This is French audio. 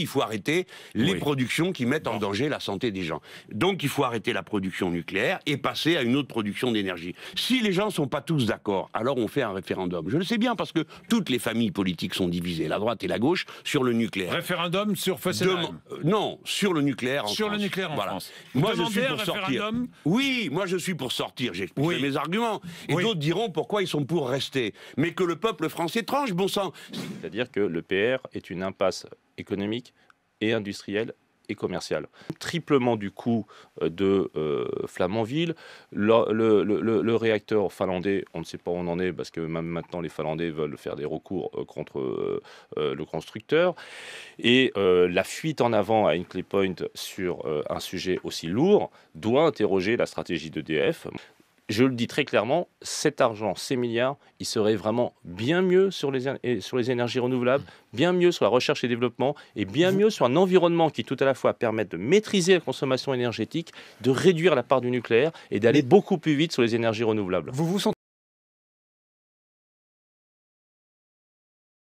Il faut arrêter les productions qui mettent en danger la santé des gens. Donc il faut arrêter la production nucléaire et passer à une autre production d'énergie. Si les gens ne sont pas tous d'accord, alors on fait un référendum. Je le sais bien parce que toutes les familles politiques sont divisées, la droite et la gauche, sur le nucléaire. Référendum sur euh, Non, sur le nucléaire en sur le nucléaire en France. moi je suis pour sortir. Oui, moi je suis pour sortir, j'ai mes arguments. Et d'autres diront pourquoi ils sont pour rester. Mais que le peuple français tranche, bon sang. C'est-à-dire que le PR est une impasse économique et industriel et commercial. Triplement du coût euh, de euh, Flamanville. Le, réacteur finlandais, on ne sait pas où on en est parce que même maintenant les Finlandais veulent faire des recours euh, contre le constructeur. Et la fuite en avant à Hinkley Point sur un sujet aussi lourd doit interroger la stratégie d'EDF je le dis très clairement, cet argent, ces milliards, il serait vraiment bien mieux sur les, sur les énergies renouvelables, bien mieux sur la recherche et développement, et bien mieux sur un environnement qui tout à la fois permette de maîtriser la consommation énergétique, de réduire la part du nucléaire et d'aller beaucoup plus vite sur les énergies renouvelables. Vous vous